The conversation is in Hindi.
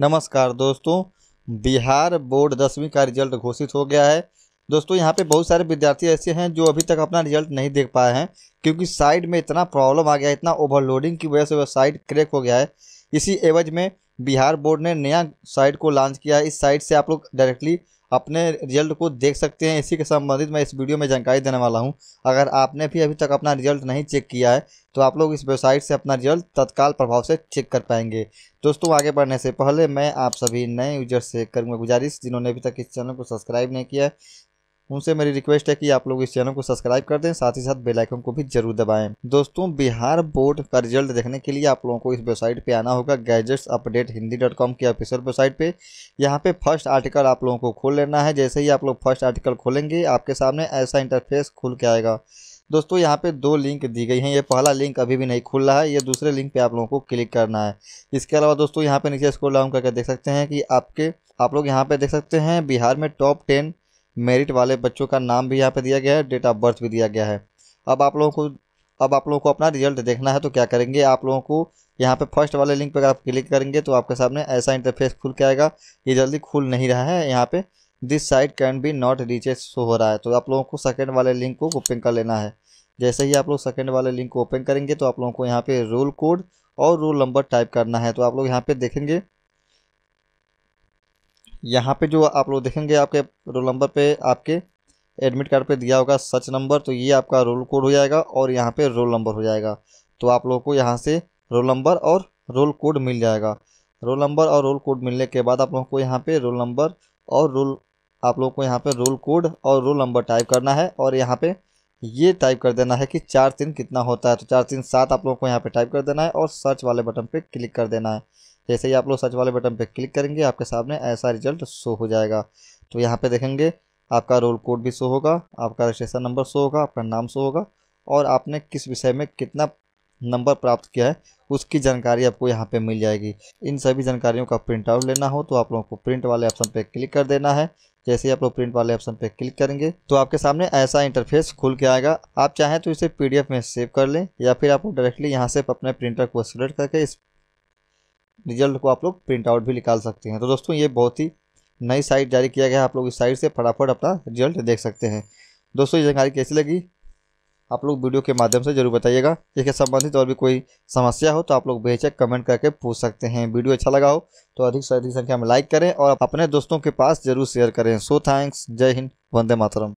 नमस्कार दोस्तों बिहार बोर्ड दसवीं का रिजल्ट घोषित हो गया है दोस्तों यहाँ पे बहुत सारे विद्यार्थी ऐसे हैं जो अभी तक अपना रिजल्ट नहीं देख पाए हैं क्योंकि साइड में इतना प्रॉब्लम आ गया है इतना ओवरलोडिंग की वजह से वह साइट क्रैक हो गया है इसी एवज में बिहार बोर्ड ने नया साइट को लॉन्च किया है इस साइट से आप लोग डायरेक्टली अपने रिजल्ट को देख सकते हैं इसी के संबंधित मैं इस वीडियो में जानकारी देने वाला हूं अगर आपने भी अभी तक अपना रिजल्ट नहीं चेक किया है तो आप लोग इस वेबसाइट से अपना रिजल्ट तत्काल प्रभाव से चेक कर पाएंगे दोस्तों आगे बढ़ने से पहले मैं आप सभी नए यूजर्स से करूँगा गुजारिश जिन्होंने अभी तक इस चैनल को सब्सक्राइब नहीं किया उनसे मेरी रिक्वेस्ट है कि आप लोग इस चैनल को सब्सक्राइब कर दें साथ ही साथ बेलाइकन को भी जरूर दबाएं दोस्तों बिहार बोर्ड का रिजल्ट देखने के लिए आप लोगों को इस वेबसाइट पे आना होगा gadgets update Hindi dot com की ऑफिशियल वेबसाइट पे यहाँ पे फर्स्ट आर्टिकल आप लोगों को खोल लेना है जैसे ही आप लोग फर्स्ट आर्टिकल खोलेंगे आपके सामने ऐसा इंटरफेस खुल के आएगा दोस्तों यहाँ पे दो लिंक दी गई हैं ये पहला लिंक अभी भी नहीं खुल रहा है ये दूसरे लिंक पे आप लोगों को क्लिक करना है इसके अलावा दोस्तों यहाँ पे नीचे स्क्रॉल डाउन करके देख सकते हैं कि आपके आप लोग यहाँ पे देख सकते हैं बिहार में टॉप टेन मेरिट वाले बच्चों का नाम भी यहाँ पे दिया गया है डेट ऑफ बर्थ भी दिया गया है अब आप लोगों को अब आप लोगों को अपना रिजल्ट देखना है तो क्या करेंगे आप लोगों को यहाँ पे फर्स्ट वाले लिंक पर अगर आप क्लिक करेंगे तो आपके सामने ऐसा इंटरफेस खुल के आएगा ये जल्दी खुल नहीं रहा है यहाँ पे this side can be not reaches show हो रहा है तो आप लोगों को सेकेंड वाले लिंक को ओपन कर लेना है जैसे ही आप लोग सेकेंड वाले लिंक को ओपन करेंगे तो आप लोगों को यहाँ पे रोल कोड और रोल नंबर टाइप करना है तो आप लोग यहाँ पे देखेंगे यहाँ पे जो आप लोग देखेंगे आपके रोल नंबर पे आपके एडमिट कार्ड पे दिया होगा सच नंबर तो ये आपका रोल कोड हो जाएगा और यहाँ पे रोल नंबर हो जाएगा तो आप लोगों को यहाँ से रोल नंबर और रोल कोड मिल जाएगा रोल नंबर और रोल कोड मिलने के बाद आप लोगों को यहाँ पे रोल नंबर और रोल आप लोगों को यहाँ पे रोल कोड और रोल नंबर टाइप करना है और यहाँ पर ये टाइप कर देना है कि चार तीन कितना होता है तो चार तीन सात आप लोगों को यहाँ पे टाइप कर देना है और सर्च वाले बटन पे क्लिक कर देना है जैसे ही आप लोग सर्च वाले बटन पे क्लिक करेंगे आपके सामने ऐसा रिजल्ट शो हो जाएगा तो यहाँ पे देखेंगे आपका रोल कोड भी शो होगा आपका रजिस्ट्रेशन नंबर शो होगा आपका नाम शो होगा और आपने किस विषय में कितना नंबर प्राप्त किया है उसकी जानकारी आपको यहाँ पे मिल जाएगी इन सभी जानकारियों का प्रिंट आउट लेना हो तो आप लोगों को प्रिंट वाले ऑप्शन पे क्लिक कर देना है जैसे ही आप लोग प्रिंट वाले ऑप्शन पे क्लिक करेंगे तो आपके सामने ऐसा इंटरफेस खुल के आएगा आप चाहें तो इसे पीडीएफ में सेव कर लें या फिर आप डायरेक्टली यहाँ से अपने प्रिंटर को सिलेक्ट करके इस रिजल्ट को आप लोग प्रिंट आउट भी निकाल सकते हैं तो दोस्तों ये बहुत ही नई साइट जारी किया गया है आप लोग इस साइट से फटाफट अपना रिजल्ट देख सकते हैं दोस्तों ये जानकारी कैसी लगी आप लोग वीडियो के माध्यम से जरूर बताइएगा इसके संबंधित और भी कोई समस्या हो तो आप लोग बेचक कमेंट करके पूछ सकते हैं वीडियो अच्छा लगा हो तो अधिक से अधिक संख्या में लाइक करें और अपने दोस्तों के पास जरूर शेयर करें सो थैंक्स जय हिंद वंदे मातरम